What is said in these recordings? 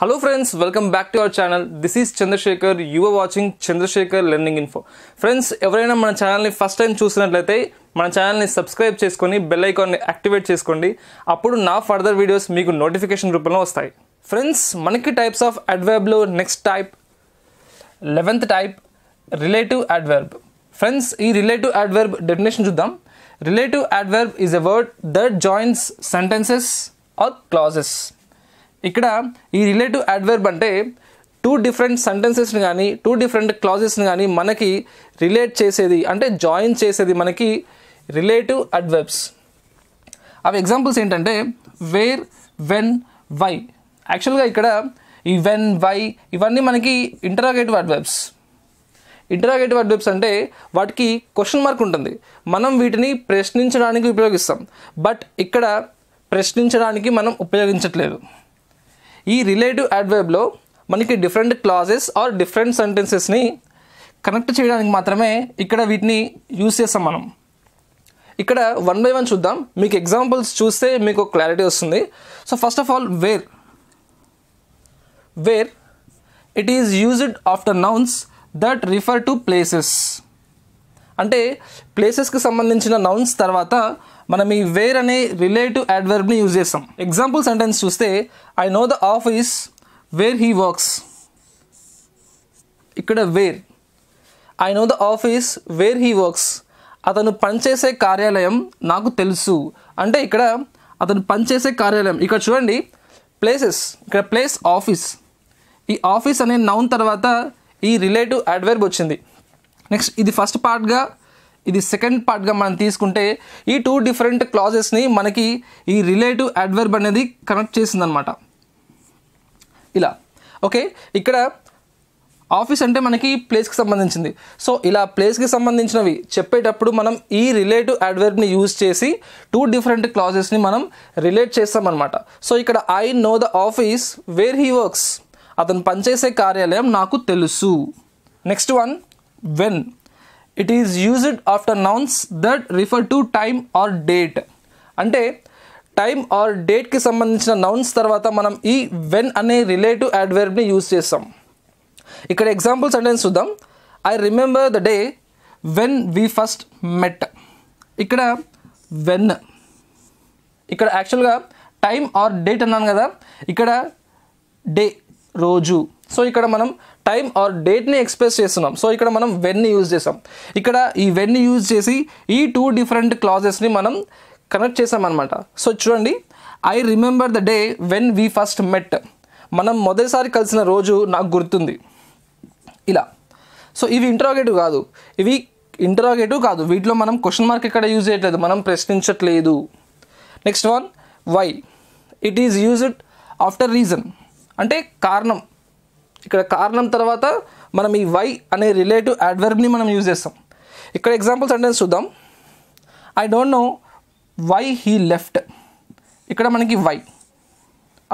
Hello friends welcome back to our channel this is Chandrashekhar you're watching Chandrashekhar learning info friends ఎవరైనా మన ఛానల్ని first time చూసినట్లయితే మన ఛానల్ని సబ్స్క్రైబ్ చేసుకొని బెల్ ఐకాన్ని యాక్టివేట్ చేసుకోండి అప్పుడు నా ఫర్దర్ వీడియోస్ మీకు నోటిఫికేషన్ రూపంలో వస్తాయి ఫ్రెండ్స్ మనకి టైప్స్ ఆఫ్ అడ్వర్బ్లో next type eleventh type relative adverb friends ఈ రిలేటివ్ అడ్వర్బ్ డెఫినేషన్ చూద్దాం relative adverb is a word that joins sentences or clauses ఇక్కడ ఈ రిలేటివ్ యాడ్వర్బ్ అంటే టూ డిఫరెంట్ సెంటెన్సెస్ని కానీ టూ డిఫరెంట్ క్లాజెస్ని కానీ మనకి రిలేట్ చేసేది అంటే జాయిన్ చేసేది మనకి రిలేటివ్ అడ్వర్బ్స్ అవి ఎగ్జాంపుల్స్ ఏంటంటే వేర్ వెన్ వై యాక్చువల్గా ఇక్కడ ఈ వెన్ వై ఇవన్నీ మనకి ఇంటరాగేటివ్ అడ్వర్బ్స్ ఇంటరాగేటివ్ అడ్వర్బ్స్ అంటే వాటికి క్వశ్చన్ మార్క్ ఉంటుంది మనం వీటిని ప్రశ్నించడానికి ఉపయోగిస్తాం బట్ ఇక్కడ ప్రశ్నించడానికి మనం ఉపయోగించట్లేదు ఈ రిలేటివ్ యాడ్వర్బ్లో మనకి డిఫరెంట్ క్లాజెస్ ఆర్ డిఫరెంట్ సెంటెన్సెస్ని కనెక్ట్ చేయడానికి మాత్రమే ఇక్కడ వీటిని యూస్ చేస్తాం మనం ఇక్కడ వన్ బై వన్ చూద్దాం మీకు ఎగ్జాంపుల్స్ చూస్తే మీకు క్లారిటీ వస్తుంది so first of all where where it is used after nouns that refer to places అంటే ప్లేసెస్కి సంబంధించిన నౌన్స్ తర్వాత మనం ఈ వేర్ అనే రిలేటివ్ యాడ్వర్బ్ని యూజ్ చేస్తాం ఎగ్జాంపుల్ సెంటెన్స్ చూస్తే I know the office where he works ఇక్కడ where I know the office where he works అతను పనిచేసే కార్యాలయం నాకు తెలుసు అంటే ఇక్కడ అతను పనిచేసే కార్యాలయం ఇక్కడ చూడండి ప్లేసెస్ ఇక్కడ ప్లేస్ ఆఫీస్ ఈ ఆఫీస్ అనే నౌన్ తర్వాత ఈ రిలేటివ్ అడ్వర్బ్ వచ్చింది నెక్స్ట్ ఇది ఫస్ట్ పార్ట్గా ఇది సెకండ్ పార్ట్గా మనం తీసుకుంటే ఈ టూ డిఫరెంట్ క్లాజెస్ని మనకి ఈ రిలేటివ్ అడ్వర్బ్ అనేది కనెక్ట్ చేసిందనమాట ఇలా ఓకే ఇక్కడ ఆఫీస్ అంటే మనకి ప్లేస్కి సంబంధించింది సో ఇలా ప్లేస్కి సంబంధించినవి చెప్పేటప్పుడు మనం ఈ రిలేటివ్ అడ్వర్బ్ని యూజ్ చేసి టూ డిఫరెంట్ క్లాజెస్ని మనం రిలేట్ చేస్తామన్నమాట సో ఇక్కడ I know the office where he works అతను పనిచేసే కార్యాలయం నాకు తెలుసు next one when it is used after nouns that refer to time or date అంటే టైం ఆర్ డేట్కి సంబంధించిన నౌన్స్ తర్వాత మనం ఈ వెన్ అనే రిలేటివ్ యాడ్వర్బ్ని యూజ్ చేస్తాం ఇక్కడ ఎగ్జాంపుల్ సెంటెన్స్ చూద్దాం I remember the day when we first met ఇక్కడ వెన్ ఇక్కడ యాక్చువల్గా టైం ఆర్ డేట్ అన్నాను కదా ఇక్కడ డే రోజు సో ఇక్కడ మనం టైం ఆర్ డేట్ని ఎక్స్ప్రెస్ చేస్తున్నాం సో ఇక్కడ మనం వెన్ని యూజ్ చేసాం ఇక్కడ ఈ వెన్ని యూజ్ చేసి ఈ టూ డిఫరెంట్ క్లాజెస్ని మనం కనెక్ట్ చేసామన్నమాట సో చూడండి I remember the day when we first met మనం మొదటిసారి కలిసిన రోజు నాకు గుర్తుంది ఇలా సో ఇవి ఇంటరాగేటివ్ కాదు ఇవి ఇంటరాగేటివ్ కాదు వీటిలో మనం క్వశ్చన్ మార్క్ ఇక్కడ యూజ్ చేయట్లేదు మనం ప్రశ్నించట్లేదు next one why it is used after reason అంటే కారణం ఇక్కడ కారణం తర్వాత మనం ఈ వై అనే రిలేటివ్ యాడ్వర్బ్ని మనం యూజ్ చేస్తాం ఇక్కడ ఎగ్జాంపుల్ సెంటెన్స్ చూద్దాం I don't know why he left ఇక్కడ మనకి వై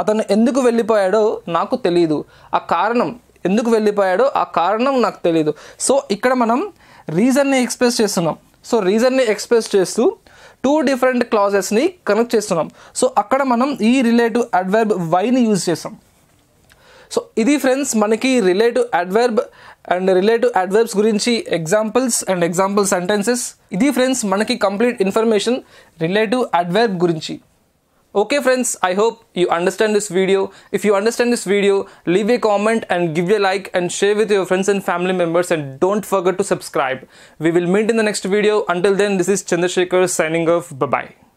అతను ఎందుకు వెళ్ళిపోయాడో నాకు తెలియదు ఆ కారణం ఎందుకు వెళ్ళిపోయాడో ఆ కారణం నాకు తెలియదు సో ఇక్కడ మనం రీజన్ని ఎక్స్ప్రెస్ చేస్తున్నాం సో రీజన్ని ఎక్స్ప్రెస్ చేస్తూ టూ డిఫరెంట్ క్లాజెస్ని కనెక్ట్ చేస్తున్నాం సో అక్కడ మనం ఈ రిలేటివ్ అడ్వర్బ్ వైని యూజ్ చేస్తాం manaki relate to adverb and relate to relative adverbs examples and example sentences. Sentences friends, manaki complete information relate to adverb గురించి Okay friends, I hope you understand this video. If you understand this video, leave a comment and give a like and share with your friends and family members and don't forget to subscribe. We will meet in the next video. Until then, this is Chandrasekhar signing off. Bye-bye.